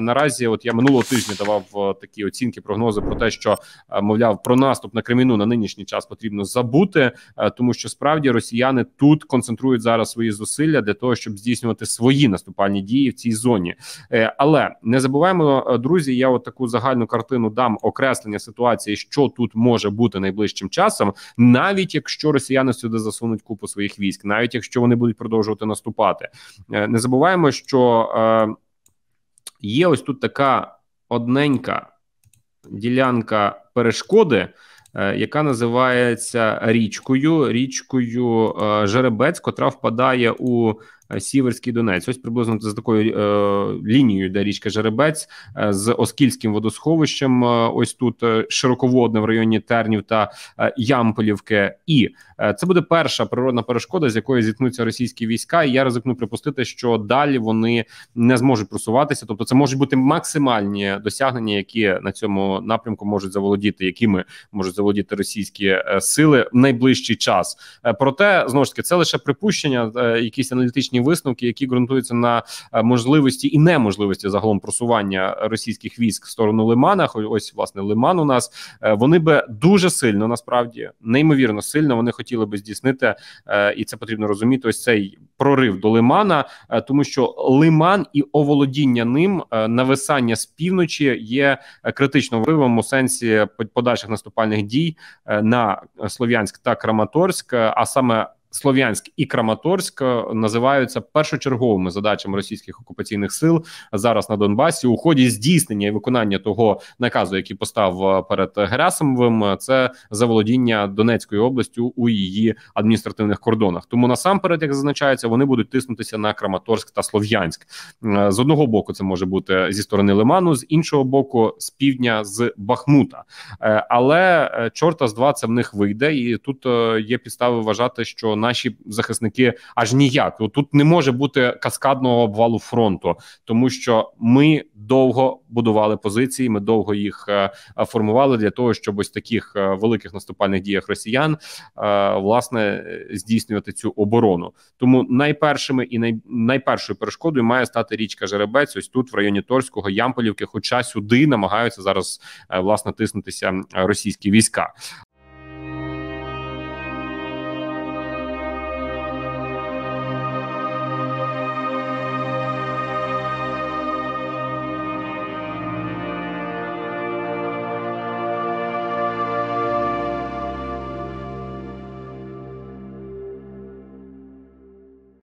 наразі, от я минулого тижня давав е, такі оцінки, прогнози про те, що е, мовляв про наступ на Креміну на нинішній час потрібно забути, е, тому що справді росіяни тут концентрують зараз свої зусилля для того, щоб здійснювати свої наступальні дії в цій зоні. Але не забуваємо, друзі. Я от таку загальну картину дам окреслення ситуації, що тут може бути найближчим часом, навіть якщо росіяни сюди засунуть купу своїх військ, навіть якщо вони будуть продовжувати наступати. Не забуваємо, що є ось тут така одненька ділянка перешкоди, е, яка називається річкою, річкою е, Жеребець, котра впадає у Е, Сіверський Донець. Ось приблизно за такою е, лінією, де річка Жеребець е, з Оскільським водосховищем. Ось тут широководне в районі Тернів та Ямполівки. І це буде перша природна перешкода, з якої зіткнуться російські війська. І я ризикну припустити, що далі вони не зможуть просуватися. Тобто, це можуть бути максимальні досягнення, які на цьому напрямку можуть заволодіти, якими можуть заволодіти російські сили в найближчий час. Проте знову ж таки це лише припущення, якісь аналітичні висновки, які ґрунтуються на е, можливості і неможливості загалом просування російських військ в сторону Лимана. ось власне Лиман у нас е, вони би дуже сильно насправді неймовірно сильно вони хотіли би здійснити, е, і це потрібно розуміти. Ось цей прорив до Лимана, тому що Лиман і оволодіння ним нависання з півночі є критично важливим у сенсі подальших наступальних дій на Слов'янськ та Краматорськ, а саме Слов'янськ і Краматорськ е, називаються першочерговими задачами російських окупаційних сил зараз на Донбасі. У ході здійснення і виконання того наказу, який постав е, перед Герасимовим, е, це заволодіння Донецькою областю у її адміністративних кордонах. Тому насамперед, як зазначається, вони будуть тиснутися на Краматорськ та Слов'янськ. З одного боку, це може бути зі сторони Лиману, з іншого боку, з півдня з Бахмута. Але чорта з два це в них вийде, і тут є підстави вважати, що наші захисники аж ніяк. Тут не може бути каскадного обвалу фронту, тому що ми довго будували позиції, ми довго їх е, е, формували для того, щоб ось таких е, великих наступальних діях росіян власне здійснювати цю оборону. Тому найпершими і най, найпершою перешкодою має стати річка Жеребець. Ось тут в районі Торського Ямполівки, хоча сюди намагаються зараз власне тиснутися російські війська.